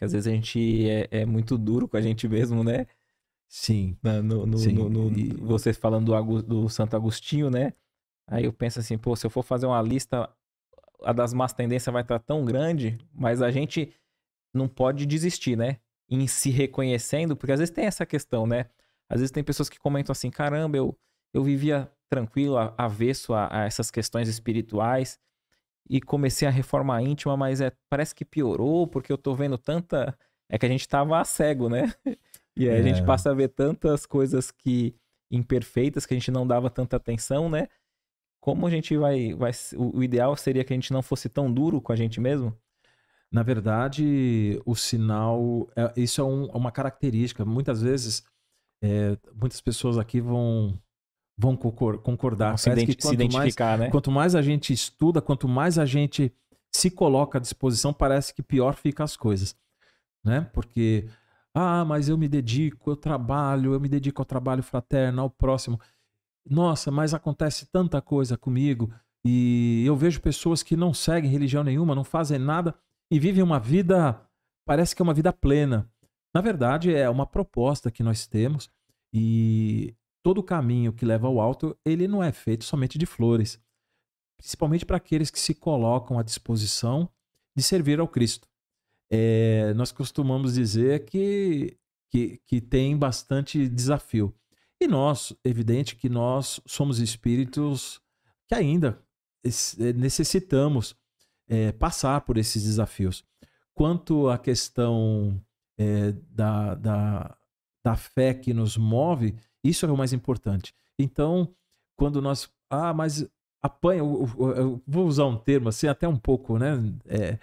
Que às vezes a gente é, é muito duro com a gente mesmo, né? Sim. Na, no, no, Sim. No, e... Você falando do, do Santo Agostinho, né? Aí eu penso assim, pô, se eu for fazer uma lista, a das más tendências vai estar tão grande, mas a gente não pode desistir, né? Em se reconhecendo, porque às vezes tem essa questão, né? Às vezes tem pessoas que comentam assim, caramba, eu, eu vivia tranquilo, avesso a, a essas questões espirituais, e comecei a reforma íntima, mas é, parece que piorou, porque eu tô vendo tanta. É que a gente tava cego, né? E aí é. a gente é. passa a ver tantas coisas que imperfeitas que a gente não dava tanta atenção, né? Como a gente vai, vai o ideal seria que a gente não fosse tão duro com a gente mesmo? Na verdade, o sinal, é, isso é um, é uma característica. Muitas vezes, é, muitas pessoas aqui vão vão concordar. Vão se, identi quanto se identificar, mais, né? Quanto mais a gente estuda, quanto mais a gente se coloca à disposição, parece que pior ficam as coisas, né? Porque ah, mas eu me dedico, eu trabalho, eu me dedico ao trabalho fraterno, ao próximo. Nossa, mas acontece tanta coisa comigo e eu vejo pessoas que não seguem religião nenhuma, não fazem nada e vivem uma vida, parece que é uma vida plena. Na verdade, é uma proposta que nós temos e todo o caminho que leva ao alto, ele não é feito somente de flores, principalmente para aqueles que se colocam à disposição de servir ao Cristo. É, nós costumamos dizer que, que, que tem bastante desafio. E nós, evidente que nós somos espíritos que ainda eh, necessitamos é, passar por esses desafios. Quanto à questão é, da, da, da fé que nos move, isso é o mais importante. Então, quando nós. Ah, mas apanha. Eu, eu, vou usar um termo assim, até um pouco, né? É,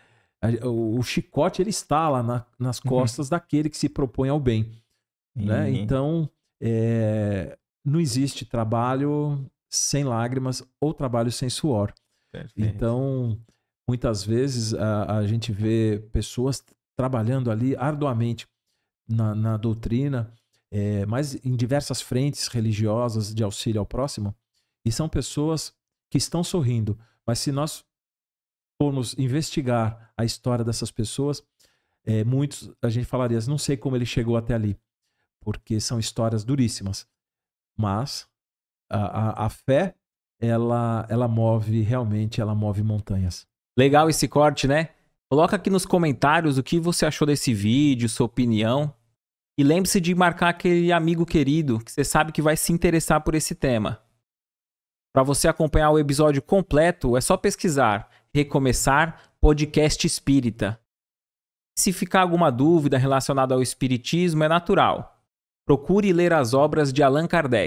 o, chicote, ele está lá na, nas uhum. costas uhum. daquele que se propõe ao bem. Uhum. Então, é, não existe trabalho sem lágrimas ou trabalho sem suor. Perfeito. Então, muitas vezes a, a gente vê pessoas trabalhando ali arduamente na, na doutrina é, mas em diversas frentes religiosas de auxílio ao próximo, e são pessoas que estão sorrindo. Mas se nós formos investigar a história dessas pessoas, é, muitos a gente falaria, não sei como ele chegou até ali, porque são histórias duríssimas. Mas a, a, a fé, ela, ela move realmente, ela move montanhas. Legal esse corte, né? Coloca aqui nos comentários o que você achou desse vídeo, sua opinião. E lembre-se de marcar aquele amigo querido que você sabe que vai se interessar por esse tema. Para você acompanhar o episódio completo, é só pesquisar Recomeçar Podcast Espírita. Se ficar alguma dúvida relacionada ao espiritismo, é natural. Procure ler as obras de Allan Kardec.